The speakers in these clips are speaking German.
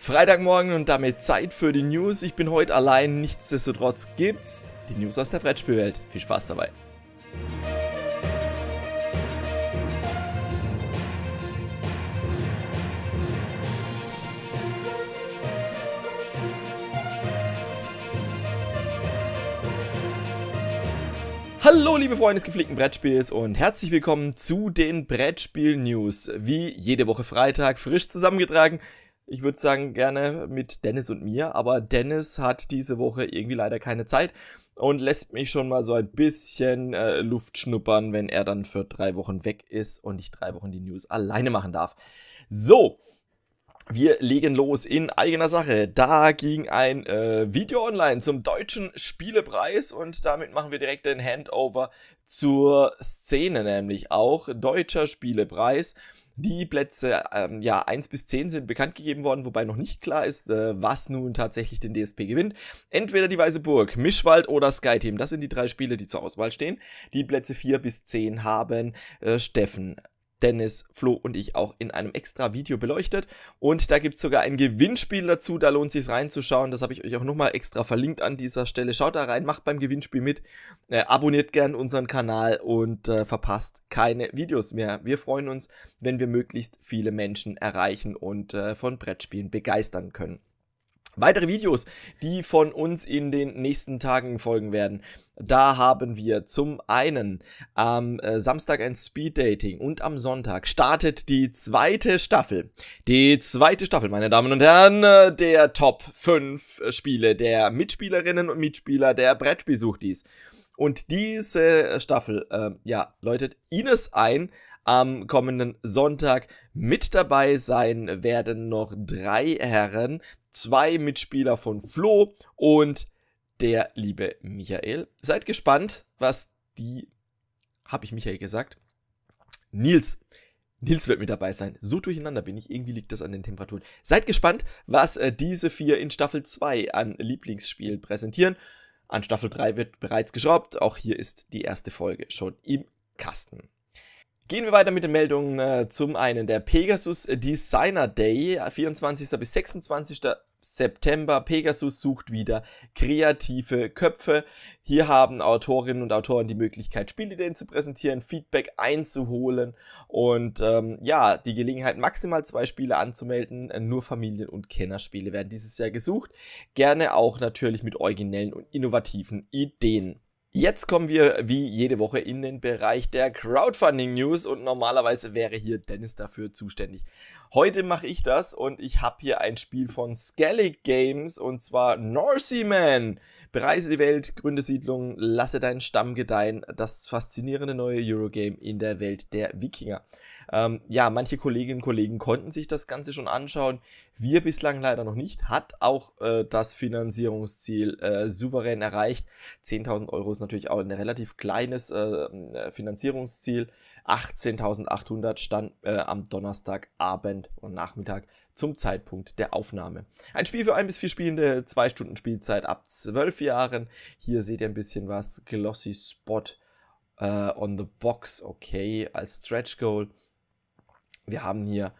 Freitagmorgen und damit Zeit für die News. Ich bin heute allein, nichtsdestotrotz gibt's die News aus der Brettspielwelt. Viel Spaß dabei. Hallo liebe Freunde des gepflegten Brettspiels und herzlich willkommen zu den Brettspiel-News. Wie jede Woche Freitag frisch zusammengetragen ich würde sagen, gerne mit Dennis und mir, aber Dennis hat diese Woche irgendwie leider keine Zeit und lässt mich schon mal so ein bisschen äh, Luft schnuppern, wenn er dann für drei Wochen weg ist und ich drei Wochen die News alleine machen darf. So, wir legen los in eigener Sache. Da ging ein äh, Video online zum deutschen Spielepreis und damit machen wir direkt den Handover zur Szene, nämlich auch deutscher Spielepreis. Die Plätze ähm, ja, 1 bis 10 sind bekannt gegeben worden, wobei noch nicht klar ist, äh, was nun tatsächlich den DSP gewinnt. Entweder die Weiße Burg, Mischwald oder Skyteam. Das sind die drei Spiele, die zur Auswahl stehen. Die Plätze 4 bis 10 haben äh, Steffen Dennis, Flo und ich auch in einem extra Video beleuchtet. Und da gibt es sogar ein Gewinnspiel dazu, da lohnt es reinzuschauen. Das habe ich euch auch nochmal extra verlinkt an dieser Stelle. Schaut da rein, macht beim Gewinnspiel mit, äh, abonniert gern unseren Kanal und äh, verpasst keine Videos mehr. Wir freuen uns, wenn wir möglichst viele Menschen erreichen und äh, von Brettspielen begeistern können weitere Videos, die von uns in den nächsten Tagen folgen werden. Da haben wir zum einen am äh, Samstag ein Speed Dating und am Sonntag startet die zweite Staffel. Die zweite Staffel, meine Damen und Herren, äh, der Top 5 Spiele der Mitspielerinnen und Mitspieler der Brettspielsuchtis. Und diese Staffel, äh, ja, läutet Ines ein am kommenden Sonntag mit dabei sein werden noch drei Herren, zwei Mitspieler von Flo und der liebe Michael. Seid gespannt, was die, habe ich Michael gesagt, Nils. Nils wird mit dabei sein. So durcheinander bin ich. Irgendwie liegt das an den Temperaturen. Seid gespannt, was äh, diese vier in Staffel 2 an Lieblingsspielen präsentieren. An Staffel 3 wird bereits geschraubt. Auch hier ist die erste Folge schon im Kasten. Gehen wir weiter mit den Meldungen. Äh, zum einen der Pegasus Designer Day, 24. bis 26. September. Pegasus sucht wieder kreative Köpfe. Hier haben Autorinnen und Autoren die Möglichkeit, Spielideen zu präsentieren, Feedback einzuholen und ähm, ja, die Gelegenheit, maximal zwei Spiele anzumelden. Nur Familien- und Kennerspiele werden dieses Jahr gesucht. Gerne auch natürlich mit originellen und innovativen Ideen. Jetzt kommen wir wie jede Woche in den Bereich der Crowdfunding-News und normalerweise wäre hier Dennis dafür zuständig. Heute mache ich das und ich habe hier ein Spiel von Skellig Games und zwar Norseman. Bereise die Welt, gründe Siedlungen, lasse deinen Stamm gedeihen. Das faszinierende neue Eurogame in der Welt der Wikinger. Ähm, ja, manche Kolleginnen und Kollegen konnten sich das Ganze schon anschauen. Wir bislang leider noch nicht. Hat auch äh, das Finanzierungsziel äh, souverän erreicht. 10.000 Euro ist natürlich auch ein relativ kleines äh, äh Finanzierungsziel. 18.800 stand äh, am Donnerstagabend und Nachmittag zum Zeitpunkt der Aufnahme. Ein Spiel für ein bis vier Spielende, zwei Stunden Spielzeit ab zwölf Jahren. Hier seht ihr ein bisschen was. Glossy Spot äh, on the Box, okay, als Stretch Goal. Wir haben hier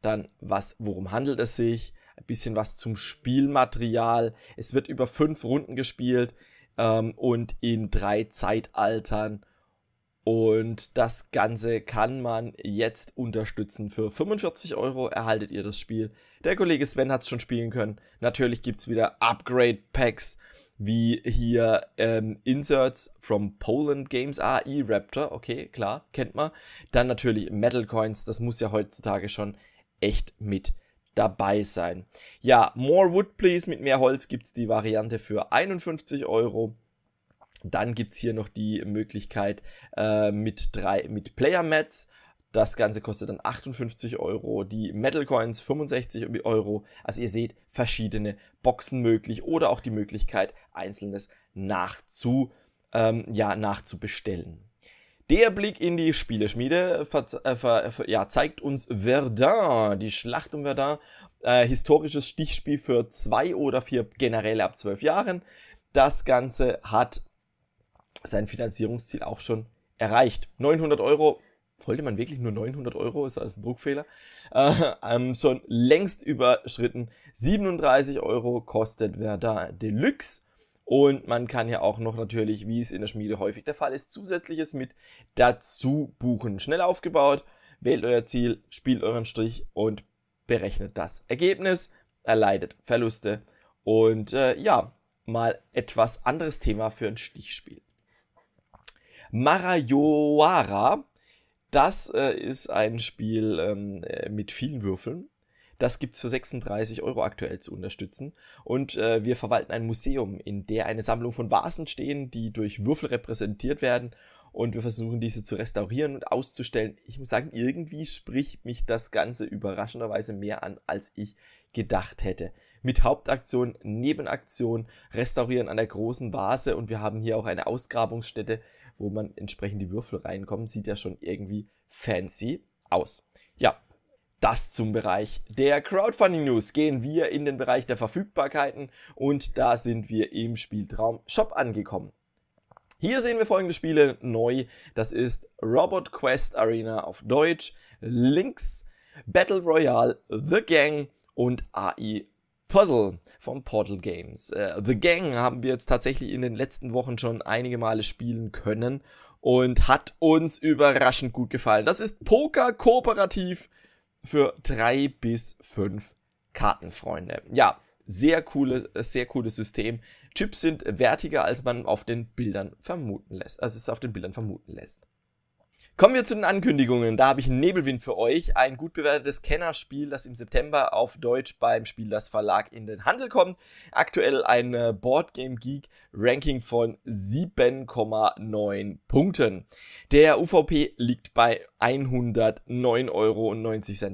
dann was, worum handelt es sich, ein bisschen was zum Spielmaterial. Es wird über fünf Runden gespielt ähm, und in drei Zeitaltern. Und das Ganze kann man jetzt unterstützen. Für 45 Euro erhaltet ihr das Spiel. Der Kollege Sven hat es schon spielen können. Natürlich gibt es wieder Upgrade-Packs wie hier ähm, Inserts from Poland Games, ah, E-Raptor, okay, klar, kennt man. Dann natürlich Metal Coins, das muss ja heutzutage schon echt mit dabei sein. Ja, More Wood Please mit mehr Holz gibt es die Variante für 51 Euro. Dann gibt es hier noch die Möglichkeit äh, mit, drei, mit Player Mats das Ganze kostet dann 58 Euro, die Metal Coins 65 Euro. Also ihr seht verschiedene Boxen möglich oder auch die Möglichkeit, einzelnes nachzu, ähm, ja, nachzubestellen. Der Blick in die Spieleschmiede äh, äh, ver, ja, zeigt uns Verdun, die Schlacht um Verdun, äh, historisches Stichspiel für zwei oder vier Generäle ab zwölf Jahren. Das Ganze hat sein Finanzierungsziel auch schon erreicht. 900 Euro wollte man wirklich nur 900 Euro, ist also ein Druckfehler, äh, ähm, schon längst überschritten. 37 Euro kostet Verdun Deluxe. Und man kann ja auch noch natürlich, wie es in der Schmiede häufig der Fall ist, zusätzliches mit dazu buchen. Schnell aufgebaut, wählt euer Ziel, spielt euren Strich und berechnet das Ergebnis, erleidet Verluste und äh, ja, mal etwas anderes Thema für ein Stichspiel. Marajoara das äh, ist ein Spiel ähm, äh, mit vielen Würfeln. Das gibt es für 36 Euro aktuell zu unterstützen. Und äh, wir verwalten ein Museum, in der eine Sammlung von Vasen stehen, die durch Würfel repräsentiert werden. Und wir versuchen diese zu restaurieren und auszustellen. Ich muss sagen, irgendwie spricht mich das Ganze überraschenderweise mehr an, als ich gedacht hätte mit Hauptaktion, Nebenaktion, Restaurieren an der großen Vase und wir haben hier auch eine Ausgrabungsstätte, wo man entsprechend die Würfel reinkommt. Sieht ja schon irgendwie fancy aus. Ja, das zum Bereich der Crowdfunding News. Gehen wir in den Bereich der Verfügbarkeiten und da sind wir im Spieltraum Shop angekommen. Hier sehen wir folgende Spiele neu. Das ist Robot Quest Arena auf Deutsch, Links, Battle Royale, The Gang und AI Puzzle von Portal Games. Äh, The Gang haben wir jetzt tatsächlich in den letzten Wochen schon einige Male spielen können und hat uns überraschend gut gefallen. Das ist Poker kooperativ für drei bis fünf Kartenfreunde. Ja, sehr cooles, sehr cooles System. Chips sind wertiger, als man auf den Bildern vermuten lässt. Also es auf den Bildern vermuten lässt. Kommen wir zu den Ankündigungen. Da habe ich einen Nebelwind für euch. Ein gut bewertetes Kennerspiel, das im September auf Deutsch beim Spiel das Verlag in den Handel kommt. Aktuell ein äh, Boardgame Geek Ranking von 7,9 Punkten. Der UVP liegt bei 109,90 Euro.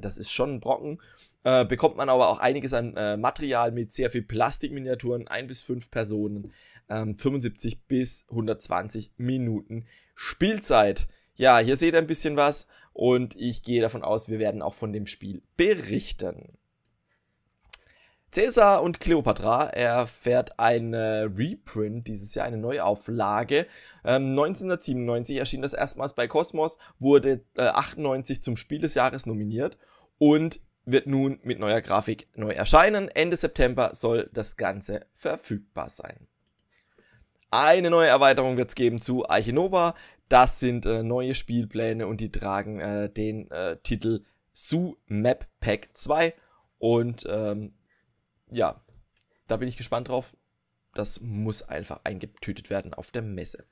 Das ist schon ein Brocken. Äh, bekommt man aber auch einiges an äh, Material mit sehr viel Plastikminiaturen, 1 bis 5 Personen, äh, 75 bis 120 Minuten Spielzeit ja, hier seht ihr ein bisschen was und ich gehe davon aus, wir werden auch von dem Spiel berichten. Cäsar und Cleopatra erfährt eine Reprint dieses Jahr, eine Neuauflage. Ähm, 1997 erschien das erstmals bei Cosmos, wurde äh, 98 zum Spiel des Jahres nominiert und wird nun mit neuer Grafik neu erscheinen. Ende September soll das Ganze verfügbar sein. Eine neue Erweiterung wird es geben zu Archinova, das sind äh, neue Spielpläne und die tragen äh, den äh, Titel Zoo Map Pack 2. Und ähm, ja, da bin ich gespannt drauf. Das muss einfach eingetütet werden auf der Messe.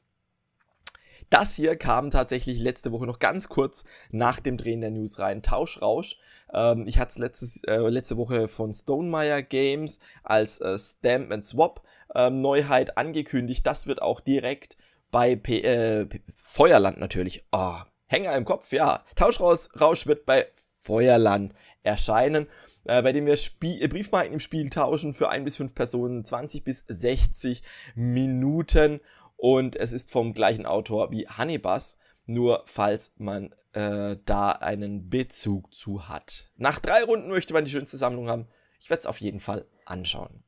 Das hier kam tatsächlich letzte Woche noch ganz kurz nach dem Drehen der News rein. Tauschrausch. Ähm, ich hatte es äh, letzte Woche von Stonemeyer Games als äh, Stamp and Swap ähm, Neuheit angekündigt. Das wird auch direkt bei P äh, P Feuerland natürlich. Oh, Hänger im Kopf, ja. Tauschrausch wird bei Feuerland erscheinen, äh, bei dem wir Spie äh, Briefmarken im Spiel tauschen für 1 bis 5 Personen, 20 bis 60 Minuten. Und es ist vom gleichen Autor wie Hannibas, nur falls man äh, da einen Bezug zu hat. Nach drei Runden möchte man die schönste Sammlung haben. Ich werde es auf jeden Fall anschauen.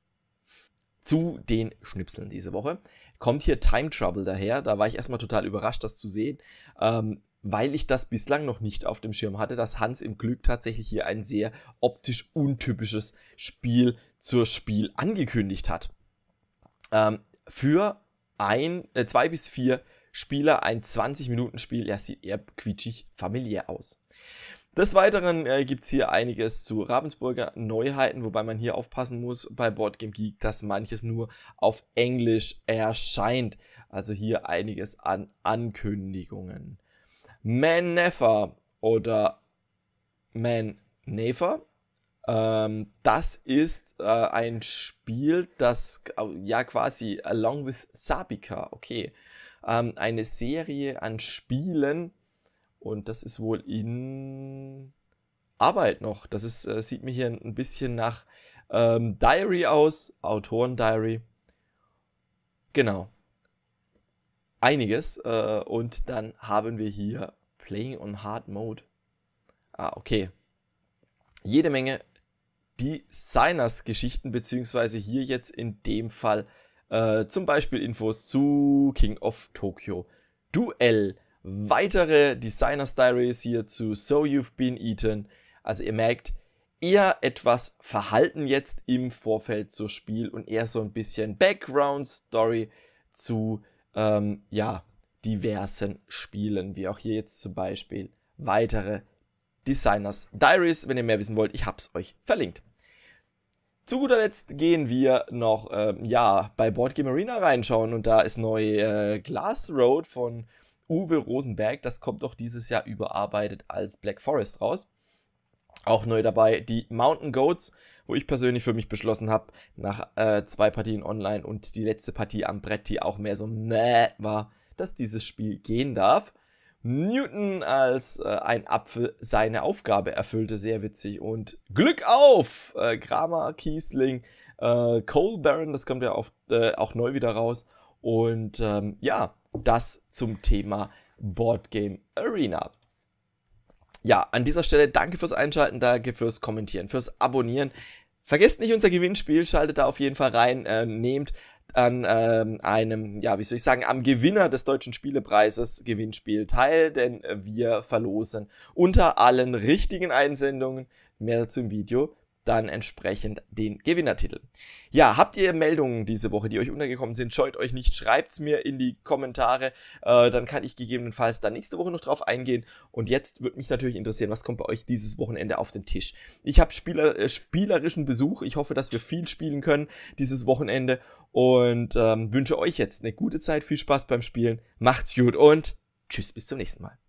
Zu den Schnipseln diese Woche kommt hier Time Trouble daher. Da war ich erstmal total überrascht, das zu sehen, ähm, weil ich das bislang noch nicht auf dem Schirm hatte, dass Hans im Glück tatsächlich hier ein sehr optisch untypisches Spiel zur Spiel angekündigt hat. Ähm, für ein, äh, zwei bis vier Spieler ein 20-Minuten-Spiel, ja, sieht eher quietschig familiär aus. Des Weiteren äh, gibt es hier einiges zu Ravensburger Neuheiten, wobei man hier aufpassen muss bei Boardgame Geek, dass manches nur auf Englisch erscheint. Also hier einiges an Ankündigungen. Man Manefer oder Man Manefer ähm, das ist äh, ein Spiel, das ja quasi Along with Sabika, okay, ähm, eine Serie an Spielen und das ist wohl in Arbeit noch. Das ist, äh, sieht mir hier ein bisschen nach ähm, Diary aus, Autoren-Diary. Genau. Einiges. Äh, und dann haben wir hier Playing on Hard Mode. Ah, okay. Jede Menge Designers-Geschichten, beziehungsweise hier jetzt in dem Fall äh, zum Beispiel Infos zu King of Tokyo. Duell weitere Designer Diaries hier zu So You've Been Eaten. Also ihr merkt, eher etwas Verhalten jetzt im Vorfeld zum Spiel und eher so ein bisschen Background Story zu ähm, ja, diversen Spielen, wie auch hier jetzt zum Beispiel weitere Designers Diaries. Wenn ihr mehr wissen wollt, ich habe es euch verlinkt. Zu guter Letzt gehen wir noch ähm, ja, bei Boardgame Arena reinschauen und da ist neue äh, Glass Road von Uwe Rosenberg. Das kommt doch dieses Jahr überarbeitet als Black Forest raus. Auch neu dabei die Mountain Goats, wo ich persönlich für mich beschlossen habe, nach äh, zwei Partien online und die letzte Partie am Brett, die auch mehr so meh war, dass dieses Spiel gehen darf. Newton als äh, ein Apfel seine Aufgabe erfüllte, sehr witzig. Und Glück auf! Äh, Grammar, Kiesling, äh, Coal Baron, das kommt ja auf, äh, auch neu wieder raus. Und ähm, ja, das zum Thema Board Game Arena. Ja, an dieser Stelle danke fürs Einschalten, danke fürs Kommentieren, fürs Abonnieren. Vergesst nicht unser Gewinnspiel, schaltet da auf jeden Fall rein, äh, nehmt an ähm, einem, ja, wie soll ich sagen, am Gewinner des Deutschen Spielepreises Gewinnspiel teil, denn wir verlosen unter allen richtigen Einsendungen, mehr dazu im Video, dann entsprechend den Gewinnertitel. Ja, habt ihr Meldungen diese Woche, die euch untergekommen sind? Scheut euch nicht, schreibt es mir in die Kommentare, äh, dann kann ich gegebenenfalls dann nächste Woche noch drauf eingehen. Und jetzt würde mich natürlich interessieren, was kommt bei euch dieses Wochenende auf den Tisch? Ich habe Spieler, äh, spielerischen Besuch, ich hoffe, dass wir viel spielen können dieses Wochenende und ähm, wünsche euch jetzt eine gute Zeit, viel Spaß beim Spielen, macht's gut und tschüss, bis zum nächsten Mal.